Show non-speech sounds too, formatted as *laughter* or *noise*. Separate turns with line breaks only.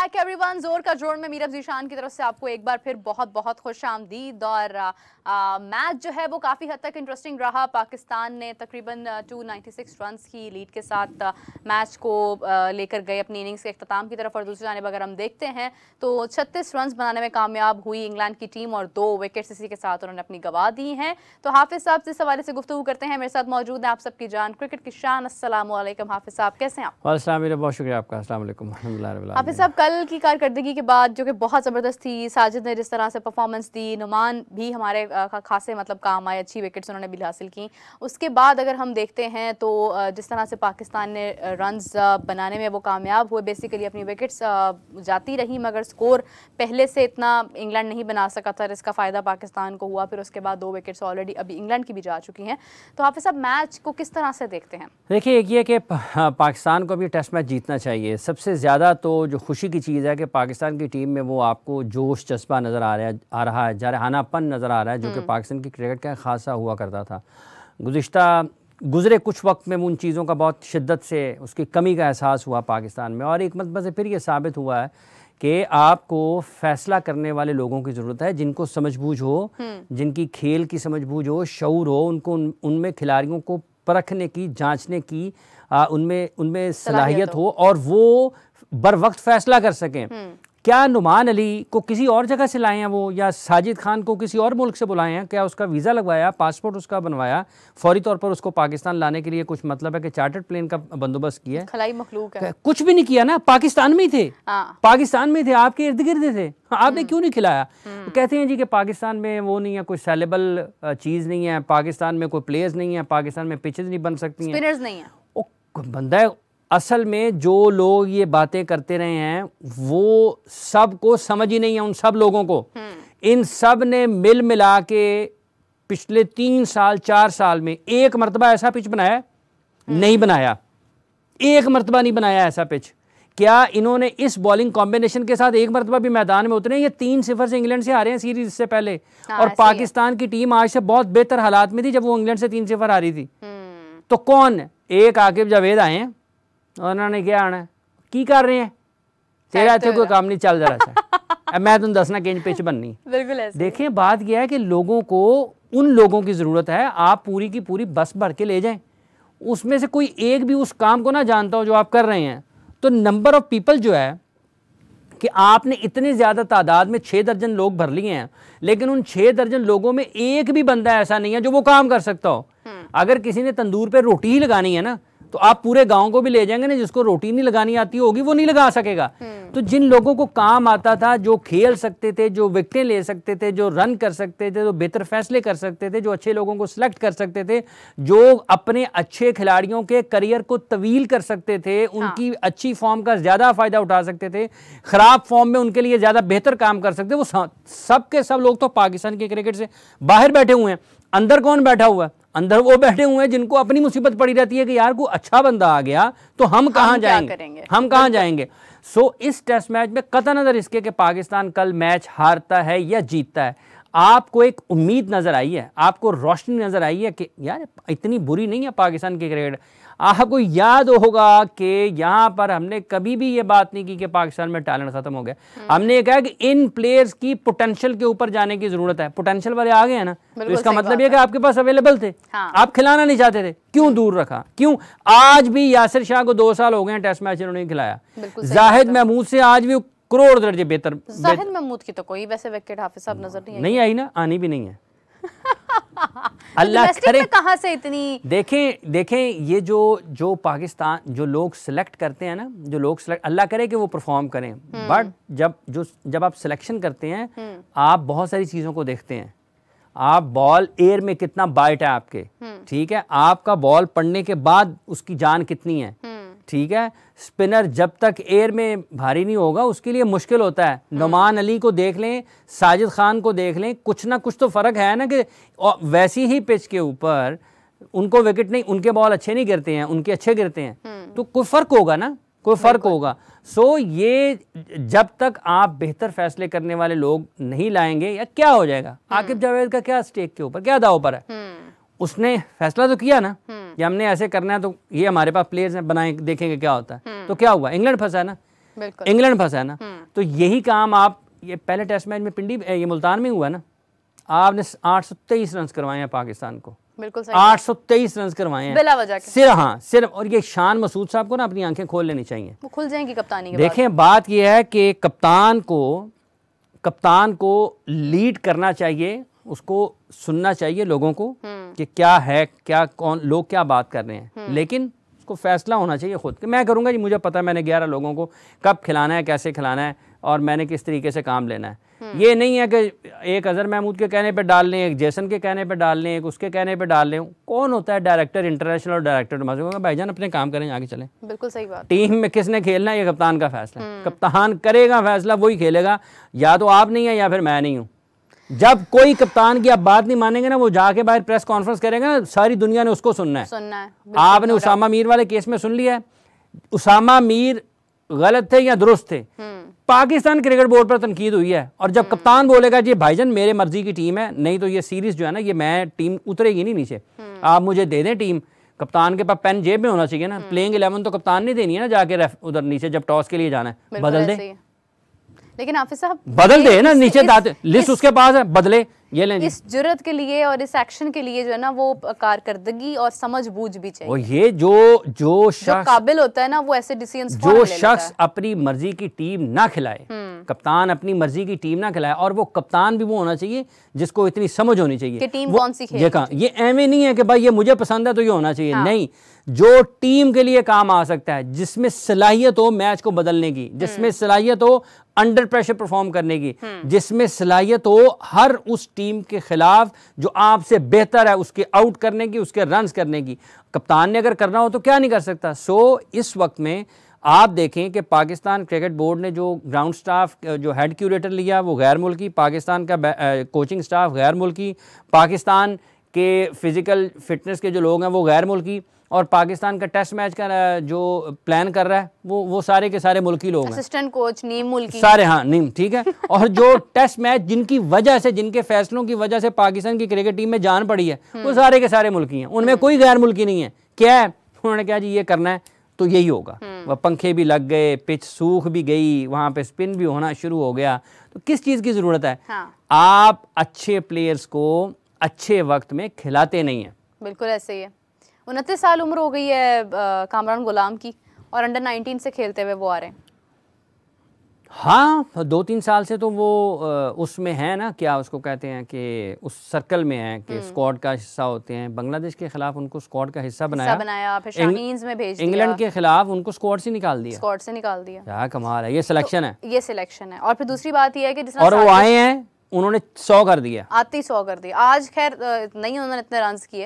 Back everyone जोर का जोर में मीरब जीशान की तरफ से आपको एक बार फिर बहुत बहुत खुश आमदीद और मैच जो है वो काफ़ी हद तक इंटरेस्टिंग रहा पाकिस्तान ने तकरीबन 296 रन्स की लीड के साथ मैच को लेकर गए अपनी इनिंग्स के अख्ताम की तरफ और दूसरी जानब अगर हम देखते हैं तो 36 रन्स बनाने में कामयाब हुई इंग्लैंड की टीम और दो विकेट्स इसी के साथ उन्होंने अपनी गवा दी हैं तो हाफिज़ साहब जिस हवाले से गुफ्तु करते हैं मेरे साथ मौजूद हैं आप सबकी जान क्रिकेट की शान असल हाफिज़ साहब कैसे हैं
आप बहुत शुक्रिया आपका हाफिज़
साहब कल कल की कारकर्दगी के बाद जो कि बहुत ज़बरदस्त थी साजिद ने जिस तरह से परफॉर्मेंस दी नुमान भी हमारे खासे मतलब काम आए अच्छी विकेट्स उन्होंने भी हासिल की उसके बाद अगर हम देखते हैं तो जिस तरह से पाकिस्तान ने रन बनाने में वो कामयाब हुए बेसिकली अपनी विकेट्स जाती रही मगर स्कोर पहले से इतना इंग्लैंड नहीं बना सका था इसका फ़ायदा पाकिस्तान को हुआ फिर उसके बाद दो विकेट्स ऑलरेडी अभी इंग्लैंड की भी जा चुकी हैं तो आप साहब मैच को किस तरह से देखते हैं
देखिए एक ये कि हाँ, पाकिस्तान को भी टेस्ट मैच जीतना चाहिए सबसे ज़्यादा तो जो खुशी की चीज़ है कि पाकिस्तान की टीम में वो आपको जोश जज्बा नज़र आ रहा है आ रहा है जारहानापन नज़र आ रहा है जो कि हम्म। पाकिस्तान की क्रिकेट का खासा हुआ करता था गुज्त गुज़रे कुछ वक्त में उन चीज़ों का बहुत शिद्दत से उसकी कमी का एहसास हुआ पाकिस्तान में और एक मतलब से फिर ये साबित हुआ है कि आपको फैसला करने वाले लोगों की ज़रूरत है जिनको समझबूझ हो हम्म। जिनकी खेल की समझबूझ हो शूर हो उनको उनमें उन खिलाड़ियों को परखने की जांचने की उनमें उनमें सलाहियत हो और वो बर वक्त फैसला कर सकें हम्म। क्या नुमान अली को किसी और जगह से लाए हैं वो या साजिद खान को किसी और मुल्क से बुलाए हैं क्या उसका वीज़ा लगवाया पासपोर्ट उसका बनवाया फौरी तौर पर उसको पाकिस्तान लाने के लिए कुछ मतलब है कि चार्टर्ड प्लेन का बंदोबस्त किया
खलाई मखलूक है
कुछ भी नहीं किया ना पाकिस्तान में ही थे हाँ। पाकिस्तान में थे आपके इर्द गिर्द थे आपने हम्म। क्यों नहीं खिलाया हम्म। कहते हैं जी कि पाकिस्तान में वो नहीं है कोई सेलेबल चीज़ नहीं है पाकिस्तान में कोई प्लेयर्स नहीं है पाकिस्तान में पिचेज नहीं बन सकती है बंदा असल में जो लोग ये बातें करते रहे हैं वो सबको समझ ही नहीं है उन सब लोगों को हम्म। इन सब ने मिल मिला के पिछले तीन साल चार साल में एक मरतबा ऐसा पिच बनाया हम्म। नहीं बनाया एक मरतबा नहीं बनाया ऐसा पिच क्या इन्होंने इस बॉलिंग कॉम्बिनेशन के साथ एक मरतबा भी मैदान में उतरे ये तीन सिफर से इंग्लैंड से आ रहे हैं सीरीज से पहले हाँ, और पाकिस्तान की टीम आज से बहुत बेहतर हालात में थी जब वो इंग्लैंड से तीन सिफर आ रही थी हम्म। तो कौन एक आकिब जावेद आए हैं उन्होंने क्या आना की कर रहे हैं तेरा इतने कोई काम नहीं चल रहा सा मैं तुम दसना किंज पिच बननी बिल्कुल देखिए बात यह है कि लोगों को उन लोगों की ज़रूरत है आप पूरी की पूरी बस भर के ले जाएं उसमें से कोई एक भी उस काम को ना जानता हो जो आप कर रहे हैं तो नंबर ऑफ पीपल जो है कि आपने इतनी ज़्यादा तादाद में छः दर्जन लोग भर लिए हैं लेकिन उन छः दर्जन लोगों में एक भी बंदा ऐसा नहीं है जो वो काम कर सकता हो अगर किसी ने तंदूर पर रोटी ही लगानी है ना तो आप पूरे गांव को भी ले जाएंगे ना जिसको रोटी नहीं लगानी आती होगी वो नहीं लगा सकेगा हम्म। तो जिन लोगों को काम आता था जो खेल सकते थे जो विकटें ले सकते थे जो रन कर सकते थे जो बेहतर फैसले कर सकते थे जो अच्छे लोगों को सिलेक्ट कर सकते थे जो अपने अच्छे खिलाड़ियों के करियर को तवील कर सकते थे हाँ। उनकी अच्छी फॉर्म का ज़्यादा फ़ायदा उठा सकते थे ख़राब फॉर्म में उनके लिए ज़्यादा बेहतर काम कर सकते वो सब के सब लोग तो पाकिस्तान के क्रिकेट से बाहर बैठे हुए हैं अंदर कौन बैठा हुआ है अंदर वो बैठे हुए हैं जिनको अपनी मुसीबत पड़ी रहती है कि यार को अच्छा बंदा आ गया तो हम कहाँ जाएंगे हम कहाँ जाएंगे सो so, इस टेस्ट मैच में कतर नज़र इसके कि पाकिस्तान कल मैच हारता है या जीतता है आपको एक उम्मीद नज़र आई है आपको रोशनी नज़र आई है कि यार इतनी बुरी नहीं है पाकिस्तान की क्रिकेट आपको याद होगा कि यहाँ पर हमने कभी भी ये बात नहीं की कि पाकिस्तान में टैलेंट ख़त्म हो गया हम्म। हमने ये कहा कि इन प्लेयर्स की पोटेंशियल के ऊपर जाने की ज़रूरत है पोटेंशियल वाले आ गए हैं ना तो इसका मतलब ये कि आपके पास अवेलेबल थे हाँ। आप खिलाना नहीं चाहते थे क्यों हम्म। दूर रखा क्यों आज भी यासिर शाह को दो साल हो गए हैं टेस्ट मैच इन्होंने खिलाया जाहिद महमूद से आज भी करोड़ दर्जे बेहतर तो
महमूद की तो कोई वैसे विकेट हाफिज साहब नजर नहीं
नहीं आई ना आनी भी नहीं है *laughs* तो अल्लाह करे
कहा से इतनी
देखें देखें ये जो जो पाकिस्तान जो लोग सिलेक्ट करते हैं ना जो लोग सिलेक्ट अल्लाह करे कि वो परफॉर्म करें बट हम्म। जब जो जब आप सिलेक्शन करते हैं हम्म। आप बहुत सारी चीज़ों को देखते हैं आप बॉल एयर में कितना बाइट है आपके हम्म। ठीक है आपका बॉल पड़ने के बाद उसकी जान कितनी है ठीक है स्पिनर जब तक एयर में भारी नहीं होगा उसके लिए मुश्किल होता है हम्म। नुमान अली को देख लें साजिद खान को देख लें कुछ ना कुछ तो फ़र्क है ना कि वैसी ही पिच के ऊपर उनको विकेट नहीं उनके बॉल अच्छे नहीं गिरते हैं उनके अच्छे गिरते हैं हम्म। तो कोई फ़र्क होगा ना कोई फ़र्क होगा सो ये जब तक आप बेहतर फैसले करने वाले लोग नहीं लाएंगे या क्या हो जाएगा हम्म। आकिब जावेद का क्या स्टेक के ऊपर क्या दाव पर है उसने फैसला तो किया ना कि हमने ऐसे करना है तो ये हमारे पास प्लेयर्स हैं बनाए देखेंगे क्या होता है तो क्या हुआ इंग्लैंड फंसा है ना इंग्लैंड फंसा है ना हम्म। तो यही काम आप ये पहले टेस्ट मैच में पिंडी ये मुल्तान में हुआ ना आपने आठ सौ तेईस रन करवाए हैं पाकिस्तान को
बिल्कुल आठ सौ
तेईस रन करवाए हैं सिर्फ हाँ सिर्फ और ये शान मसूद साहब को ना अपनी आंखें खोल लेनी चाहिए
वो खुल जाएंगी कप्तानी देखें
बात यह है कि कप्तान को कप्तान को लीड करना चाहिए उसको सुनना चाहिए लोगों को हम्म। कि क्या है क्या कौन लोग क्या बात कर रहे हैं हम्म। लेकिन उसको फैसला होना चाहिए खुद कि मैं करूँगा जी मुझे पता है मैंने ग्यारह लोगों को कब खिलाना है कैसे खिलाना है और मैंने किस तरीके से काम लेना है हम्म। ये नहीं है कि एक अज़र महमूद के कहने पर डाल लें एक जैसन के कहने पर डाल लें एक उसके कहने पर डाल लें कौन होता है डायरेक्टर इंटरनेशनल और डायरेक्टर भाई भाईजान अपने काम करें आगे चलें
बिल्कुल सही बात टीम
में किसने खेलना है ये कप्तान का फैसला कप्तान करेगा फैसला वही खेलेगा या तो आप नहीं है या फिर मैं नहीं हूँ जब कोई कप्तान की आप बात नहीं मानेंगे ना वो जाके बाहर प्रेस कॉन्फ्रेंस करेंगे ना सारी दुनिया ने उसको सुनना है सुनना
है आपने उसामा
मीर वाले केस में सुन लिया है उसामा मीर गलत थे या दुरुस्त थे हम्म। पाकिस्तान क्रिकेट बोर्ड पर तनकीद हुई है और जब हम्म। कप्तान बोलेगा जी भाईजन मेरे मर्जी की टीम है नहीं तो ये सीरीज जो है ना ये मैं टीम उतरेगी नहीं नीचे हम्म। आप मुझे दे दें टीम कप्तान के पास पेन जेब में होना चाहिए ना प्लेइंग इलेवन तो कप्तान नहीं देनी है ना जाके उधर नीचे जब टॉस के लिए जाना है बदल दे
लेकिन हाफिज साहब बदल दे ना नीचे
लिस्ट उसके पास है बदले ये लें इस
जरूरत के लिए और इस एक्शन के लिए जो है ना वो कारकर्दगी और समझ बूझ भी चाहिए वो
ये जो जो शख्स काबिल
होता है ना वो ऐसे डिसीजन जो शख्स
अपनी मर्जी की टीम ना खिलाए हम्म। कप्तान अपनी मर्जी की टीम ना खिलाए और वो कप्तान भी वो होना चाहिए जिसको इतनी समझ होनी चाहिए कि टीम कौन सी ये कहा ये एवे नहीं है कि भाई ये मुझे पसंद है तो ये होना चाहिए हाँ। नहीं जो टीम के लिए काम आ सकता है जिसमें सलाहियत हो मैच को बदलने की जिसमें हम्म। सलाहियत हो अंडर प्रेशर परफॉर्म करने की हम्म। जिसमें सलाहियत हो हर उस टीम के खिलाफ जो आपसे बेहतर है उसके आउट करने की उसके रन करने की कप्तान ने अगर करना हो तो क्या नहीं कर सकता सो इस वक्त में आप देखें कि पाकिस्तान क्रिकेट बोर्ड ने जो ग्राउंड स्टाफ जो हेड क्यूरेटर लिया वो गैर मुल्की पाकिस्तान का कोचिंग स्टाफ गैर मुल्की पाकिस्तान के फ़िज़िकल फिटनेस के जो लोग हैं वो गैर मुल्की और पाकिस्तान का टेस्ट मैच का जो प्लान कर रहा है वो वो सारे के सारे मुल्की लोग
असिस्टेंट कोच नीम मुल्की सारे हाँ
नीम ठीक है *laughs* और जो टेस्ट मैच जिनकी वजह से जिनके फैसलों की वजह से पाकिस्तान की क्रिकेट टीम में जान पड़ी है वो हम्म। सारे के सारे मुल्की हैं उनमें हम्म। कोई गैर मुल्की नहीं है क्या है उन्होंने कहा जी ये करना है तो यही होगा हम्म। वह पंखे भी लग गए पिच सूख भी गई वहाँ पे स्पिन भी होना शुरू हो गया तो किस चीज़ की ज़रूरत है हाँ। आप अच्छे प्लेयर्स को अच्छे वक्त में खिलाते नहीं हैं
बिल्कुल ऐसे ही है उनतीस साल उम्र हो गई है कामरान गुलाम की और अंडर 19 से खेलते हुए वो आ रहे हैं
हाँ दो तीन साल से तो वो उसमें है ना क्या उसको कहते हैं कि उस सर्कल में है कि स्क्वाड हम्म। का हिस्सा होते हैं बांग्लादेश के खिलाफ उनको स्क्वाड का हिस्सा बनाया बनाया फिर इंग,
में भेज इंग्लैंड के
खिलाफ उनको स्क्वाड से निकाल दिया
स्क्वाड से निकाल दिया
क्या कमाल है ये सिलेक्शन तो,
है ये सिलेक्शन है और फिर दूसरी बात यह है कि और वो आए हैं
उन्होंने सौ कर दिया
आते ही सौ कर दिया आज खैर नहीं उन्होंने इतने रन किए